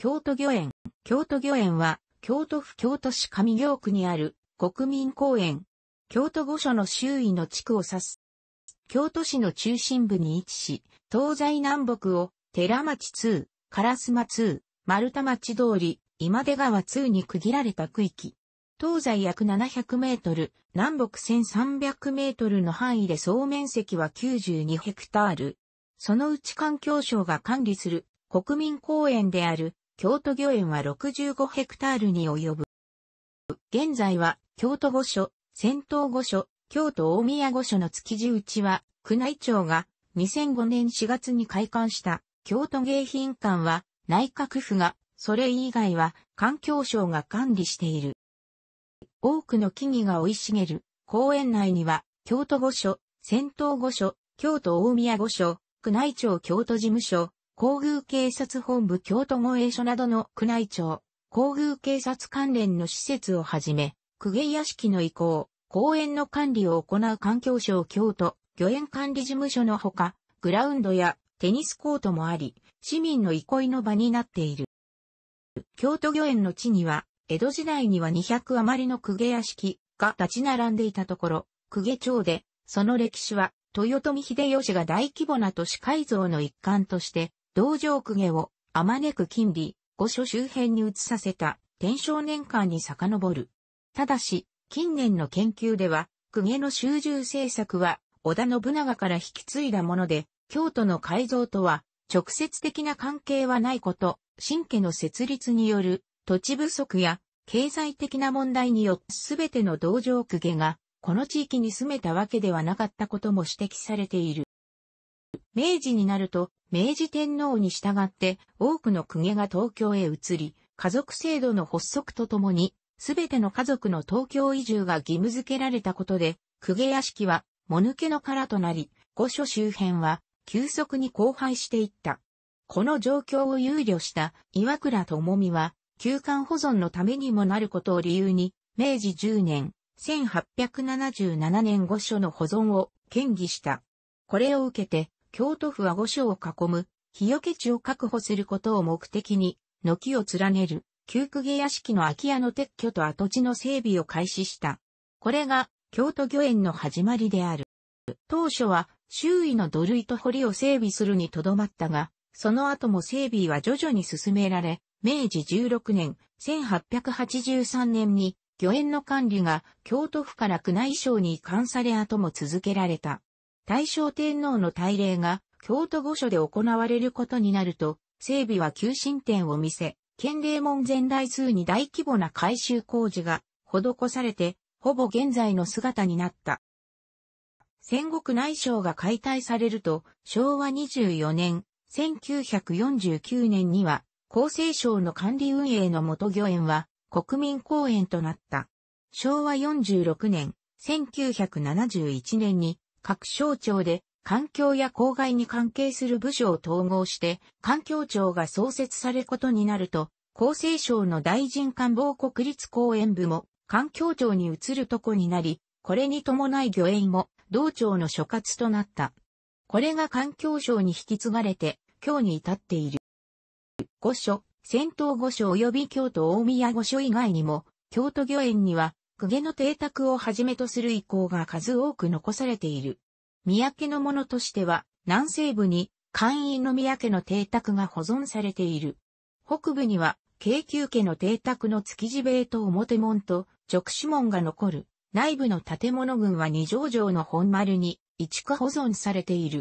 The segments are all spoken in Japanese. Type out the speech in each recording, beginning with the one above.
京都御苑。京都御苑は、京都府京都市上京区にある国民公園。京都御所の周囲の地区を指す。京都市の中心部に位置し、東西南北を寺町通、烏丸通、丸太町通り、今出川通に区切られた区域。東西約700メートル、南北1300メートルの範囲で総面積は92ヘクタール。そのうち環境省が管理する国民公園である京都御苑は65ヘクタールに及ぶ。現在は、京都御所、仙洞御所、京都大宮御所の築地内は、宮内庁が2005年4月に開館した京都迎賓館は、内閣府が、それ以外は環境省が管理している。多くの木々が生い茂る公園内には、京都御所、仙洞御所、京都大宮御所、宮内庁京都事務所、皇宮警察本部京都護衛所などの宮内庁、皇宮警察関連の施設をはじめ、公家屋敷の移行、公園の管理を行う環境省京都、漁園管理事務所のほか、グラウンドやテニスコートもあり、市民の憩いの場になっている。京都御苑の地には、江戸時代には200余りの公家屋敷が立ち並んでいたところ、公家町で、その歴史は、豊臣秀吉が大規模な都市改造の一環として、道場公家をあまねく金利、御所周辺に移させた天正年間に遡る。ただし、近年の研究では、公家の集中政策は、織田信長から引き継いだもので、京都の改造とは、直接的な関係はないこと、新家の設立による土地不足や経済的な問題によって全ての道場公家がこの地域に住めたわけではなかったことも指摘されている。明治になると、明治天皇に従って多くの公家が東京へ移り、家族制度の発足とともに、すべての家族の東京移住が義務付けられたことで、公家屋敷は、もぬけの殻となり、御所周辺は、急速に荒廃していった。この状況を憂慮した岩倉智美は、休館保存のためにもなることを理由に、明治10年、1877年御所の保存を建議した。これを受けて、京都府は御所を囲む、日よけ地を確保することを目的に、軒を連ねる、旧区家屋敷の空き家の撤去と跡地の整備を開始した。これが、京都御苑の始まりである。当初は、周囲の土塁と堀を整備するにとどまったが、その後も整備は徐々に進められ、明治16年、1883年に、御苑の管理が京都府から宮内省に移管され後も続けられた。大正天皇の大礼が京都御所で行われることになると、整備は急進展を見せ、県礼門前来数に大規模な改修工事が施されて、ほぼ現在の姿になった。戦国内省が解体されると、昭和24年、1949年には、厚生省の管理運営の元御苑は、国民公園となった。昭和46年、1971年に、各省庁で環境や公害に関係する部署を統合して、環境庁が創設されることになると、厚生省の大臣官房国立公園部も環境庁に移るとこになり、これに伴い漁園も同庁の所轄となった。これが環境省に引き継がれて、今日に至っている。御所、戦闘御所及び京都大宮御所以外にも、京都御園には公家の邸宅をはじめとする遺構が数多く残されている。三宅のものとしては、南西部に、簡員の宮家の邸宅が保存されている。北部には、京急家の邸宅の築地塀と表門と直子門が残る。内部の建物群は二条城の本丸に、一区保存されている。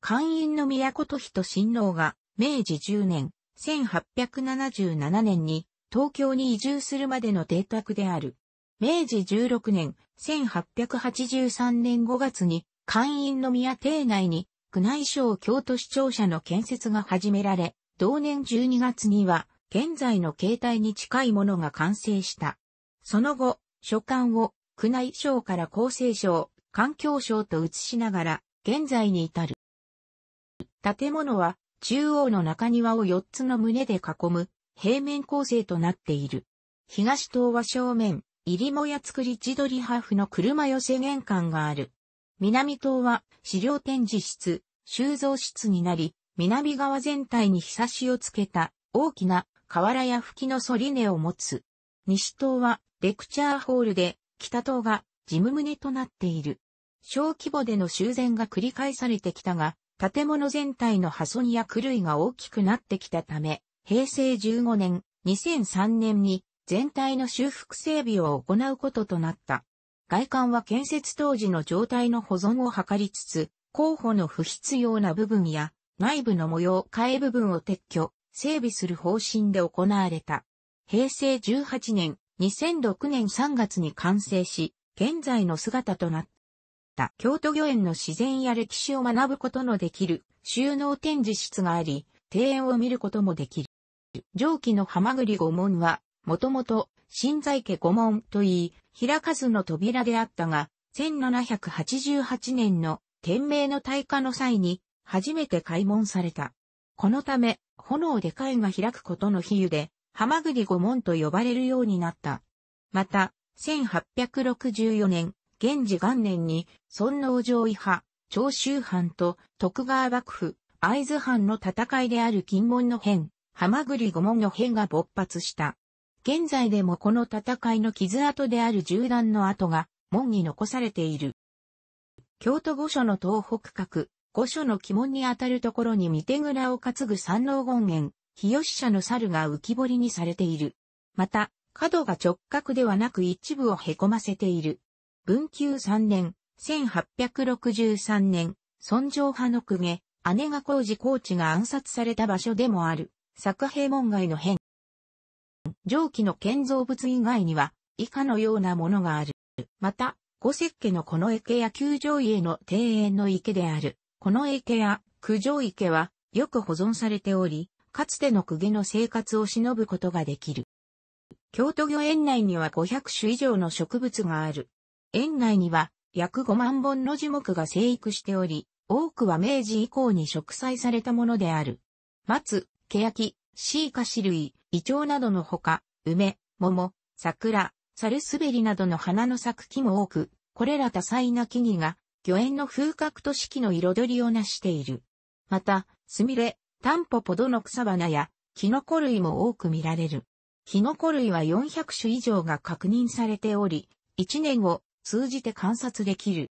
官員の都と人親王が、明治10年、1877年に、東京に移住するまでの邸宅である。明治16年、1883年5月に、官員の宮邸内に、宮内省京都市庁舎の建設が始められ、同年12月には、現在の形態に近いものが完成した。その後、所管を、宮内省から厚生省、環境省と移しながら、現在に至る。建物は、中央の中庭を4つの棟で囲む、平面構成となっている。東棟は正面、入もや作り千鳥ハーフの車寄せ玄関がある。南棟は資料展示室、収蔵室になり、南側全体にひさしをつけた大きな瓦や吹きの反り根を持つ。西棟はレクチャーホールで、北棟が事務棟となっている。小規模での修繕が繰り返されてきたが、建物全体の破損や狂いが大きくなってきたため、平成15年、2003年に全体の修復整備を行うこととなった。外観は建設当時の状態の保存を図りつつ、候補の不必要な部分や内部の模様替え部分を撤去、整備する方針で行われた。平成18年、2006年3月に完成し、現在の姿となった。京都御苑の自然や歴史を学ぶことのできる収納展示室があり、庭園を見ることもできる。上記のハマグリ御門は、もともと、新在家御門といい、開かずの扉であったが、1788年の天明の大火の際に、初めて開門された。このため、炎で会が開くことの比喩で、ハマグリ御門と呼ばれるようになった。また、1864年、現時元年に、尊王攘夷派、長州藩と徳川幕府、会津藩の戦いである金門の変、ハマグリ5門の変が勃発した。現在でもこの戦いの傷跡である銃弾の跡が門に残されている。京都御所の東北角、御所の鬼門にあたるところに御手蔵を担ぐ山王権現、日吉社の猿が浮き彫りにされている。また、角が直角ではなく一部を凹ませている。文久三年、1863年、尊上派の公家、姉が工事工地が暗殺された場所でもある。作兵門外の変。上記の建造物以外には、以下のようなものがある。また、五石家のこの池や九条家の庭園の池である。この池や九条池は、よく保存されており、かつての公家の生活を忍ぶことができる。京都御園内には500種以上の植物がある。園内には約5万本の樹木が生育しており、多くは明治以降に植栽されたものである。松、ケヤキ、シイカシ類、イチョウなどのほか、梅、桃、桜、サルスベリなどの花の咲く木も多く、これら多彩な木々が、魚園の風格と四季の彩りを成している。また、スミレ、タンポポどの草花や、キノコ類も多く見られる。キノコ類は400種以上が確認されており、1年を通じて観察できる。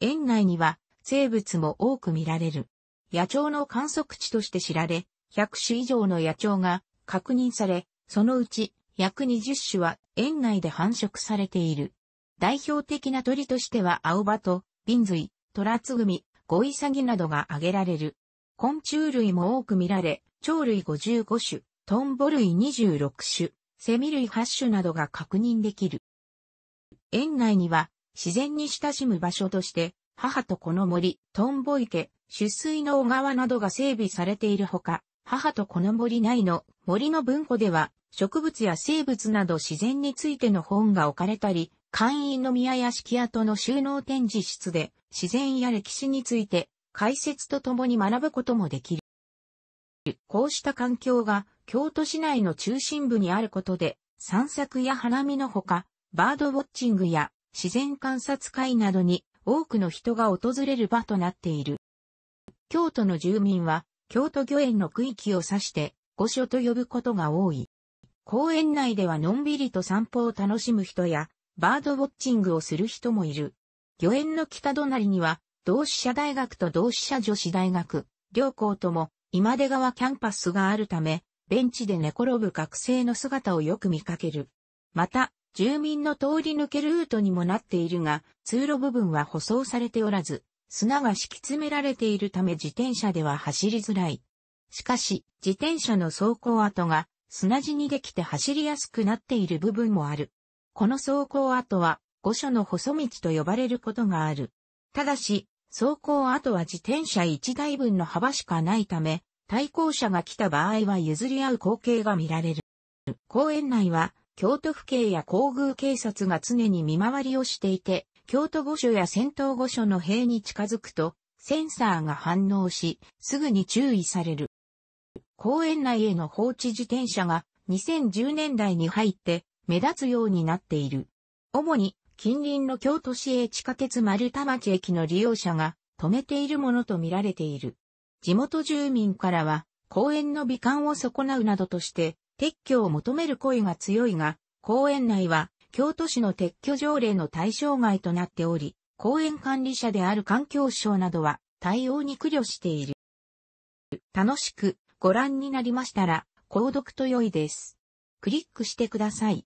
園内には生物も多く見られる。野鳥の観測地として知られ、100種以上の野鳥が確認され、そのうち約20種は園内で繁殖されている。代表的な鳥としては青葉と、瓶髄、虎つトラツグミ、ゴイサギなどが挙げられる。昆虫類も多く見られ、鳥類55種、トンボ類26種、セミ類8種などが確認できる。園内には自然に親しむ場所として、母とこの森、トンボ池、出水の小川などが整備されているほか、母とこの森内の森の文庫では、植物や生物など自然についての本が置かれたり、会員の宮屋敷跡の収納展示室で、自然や歴史について、解説とともに学ぶこともできる。こうした環境が、京都市内の中心部にあることで、散策や花見のほか、バードウォッチングや自然観察会などに多くの人が訪れる場となっている。京都の住民は京都御苑の区域を指して、御所と呼ぶことが多い。公園内ではのんびりと散歩を楽しむ人や、バードウォッチングをする人もいる。御苑の北隣には、同志社大学と同志社女子大学、両校とも今出川キャンパスがあるため、ベンチで寝転ぶ学生の姿をよく見かける。また、住民の通り抜けルートにもなっているが、通路部分は舗装されておらず、砂が敷き詰められているため自転車では走りづらい。しかし、自転車の走行跡が砂地にできて走りやすくなっている部分もある。この走行跡は、五所の細道と呼ばれることがある。ただし、走行跡は自転車1台分の幅しかないため、対向車が来た場合は譲り合う光景が見られる。公園内は、京都府警や皇宮警察が常に見回りをしていて、京都御所や仙洞御所の塀に近づくと、センサーが反応し、すぐに注意される。公園内への放置自転車が2010年代に入って目立つようになっている。主に近隣の京都市営地下鉄丸田町駅の利用者が止めているものと見られている。地元住民からは公園の美観を損なうなどとして撤去を求める声が強いが、公園内は京都市の撤去条例の対象外となっており、公園管理者である環境省などは対応に苦慮している。楽しくご覧になりましたら、購読と良いです。クリックしてください。